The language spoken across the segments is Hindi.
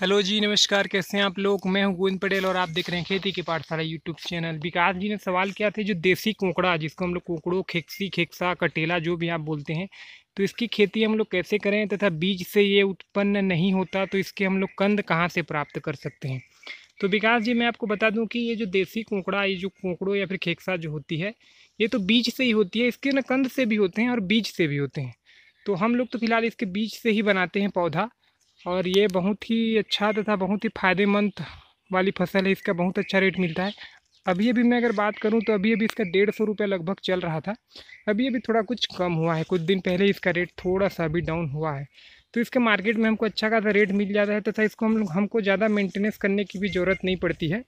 हेलो जी नमस्कार कैसे हैं आप लोग मैं हूं गोविंद पटेल और आप देख रहे हैं खेती के पाठशाला यूट्यूब चैनल विकास जी ने सवाल किया था जो देसी कोकड़ा जिसको हम लोग कोकड़ो खेक्सी खेक्सा कटेला जो भी आप बोलते हैं तो इसकी खेती हम लोग कैसे करें तथा बीज से ये उत्पन्न नहीं होता तो इसके हम लोग कंद कहाँ से प्राप्त कर सकते हैं तो विकास जी मैं आपको बता दूँ कि ये जो देसी कोकड़ा ये जो कोकड़ो या फिर खेक्सा जो होती है ये तो बीज से ही होती है इसके ना कंद से भी होते हैं और बीज से भी होते हैं तो हम लोग तो फिलहाल इसके बीज से ही बनाते हैं पौधा और ये बहुत ही अच्छा तथा बहुत ही फ़ायदेमंद वाली फसल है इसका बहुत अच्छा रेट मिलता है अभी अभी मैं अगर बात करूं तो अभी अभी इसका डेढ़ सौ रुपये लगभग चल रहा था अभी अभी थोड़ा कुछ कम हुआ है कुछ दिन पहले इसका रेट थोड़ा सा अभी डाउन हुआ है तो इसके मार्केट में हमको अच्छा खासा रेट मिल जाता है तथा इसको हम लोग हमको ज़्यादा मेंटेनेंस करने की भी ज़रूरत नहीं पड़ती है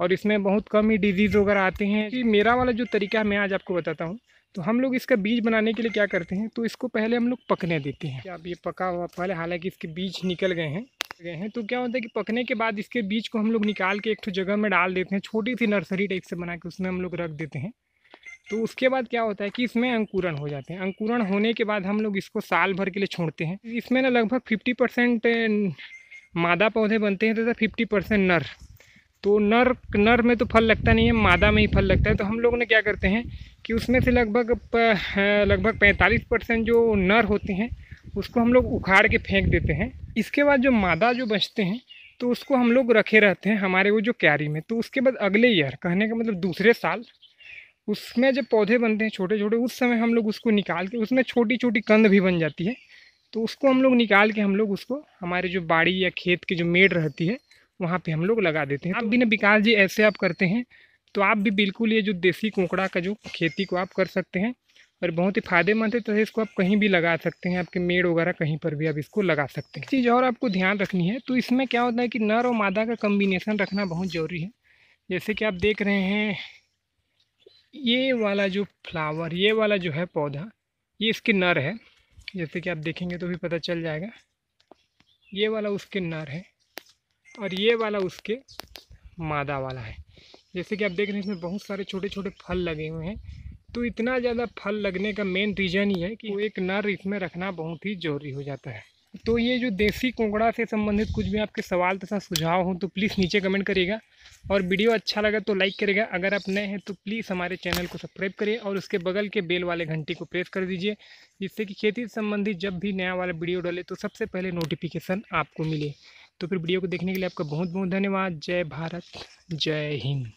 और इसमें बहुत कम ही डिजीज़ वगैरह आते हैं कि मेरा वाला जो तरीका है मैं आज आपको बताता हूँ तो हम लोग इसका बीज बनाने के लिए क्या करते हैं तो इसको पहले हम लोग पकने देते हैं अब ये पका हुआ फल है हालांकि इसके बीज निकल गए हैं गए हैं तो क्या होता है कि पकने के बाद इसके बीज को हम लोग निकाल के एक ठो जगह में डाल देते हैं छोटी सी नर्सरी टाइप से बना के उसमें हम लोग रख देते हैं तो उसके बाद क्या होता है कि इसमें अंकुरण हो जाते हैं अंकुरण होने के बाद हम लोग इसको साल भर के लिए छोड़ते हैं इसमें ना लगभग फिफ्टी परसेंट मादा पौधे बनते हैं तथा फिफ्टी परसेंट नर तो नर नर में तो फल लगता नहीं है मादा में ही फल लगता है तो हम लोग ने क्या करते हैं कि उसमें से लगभग लगभग 45 परसेंट जो नर होते हैं उसको हम लोग उखाड़ के फेंक देते हैं इसके बाद जो मादा जो बचते हैं तो उसको हम लोग रखे रहते हैं हमारे वो जो क्यारी में तो उसके बाद अगले ईयर कहने का मतलब दूसरे साल उसमें जब पौधे बनते हैं छोटे छोटे उस समय हम लोग उसको निकाल के उसमें छोटी छोटी कंद भी बन जाती है तो उसको हम लोग निकाल के हम लोग उसको हमारे जो बाड़ी या खेत की जो मेड रहती है वहाँ पे हम लोग लगा देते हैं हाँ, आप भी तो ना विकास जी ऐसे आप करते हैं तो आप भी बिल्कुल ये जो देसी कोकड़ा का जो खेती को आप कर सकते हैं और बहुत ही फायदेमंद है तो इसको आप कहीं भी लगा सकते हैं आपके मेड़ वगैरह कहीं पर भी आप इसको लगा सकते हैं चीज़ और आपको ध्यान रखनी है तो इसमें क्या होता है कि नर और मादा का कम्बिनेसन रखना बहुत ज़रूरी है जैसे कि आप देख रहे हैं ये वाला जो फ्लावर ये वाला जो है पौधा ये इसके नर है जैसे कि आप देखेंगे तो भी पता चल जाएगा ये वाला उसके नर है और ये वाला उसके मादा वाला है जैसे कि आप देख रहे हैं इसमें बहुत सारे छोटे छोटे फल लगे हुए हैं तो इतना ज़्यादा फल लगने का मेन रीज़न ही है कि वो एक नर इसमें रखना बहुत ही ज़रूरी हो जाता है तो ये जो देसी कोंगड़ा से संबंधित कुछ भी आपके सवाल तथा सुझाव हो तो प्लीज़ नीचे कमेंट करिएगा और वीडियो अच्छा लगा तो लाइक करेगा अगर आप नए हैं तो प्लीज़ हमारे चैनल को सब्सक्राइब करिए और उसके बगल के बेल वाले घंटी को प्रेस कर दीजिए जिससे कि खेती से संबंधित जब भी नया वाला वीडियो डाले तो सबसे पहले नोटिफिकेशन आपको मिले तो फिर वीडियो को देखने के लिए आपका बहुत बहुत धन्यवाद जय भारत जय हिंद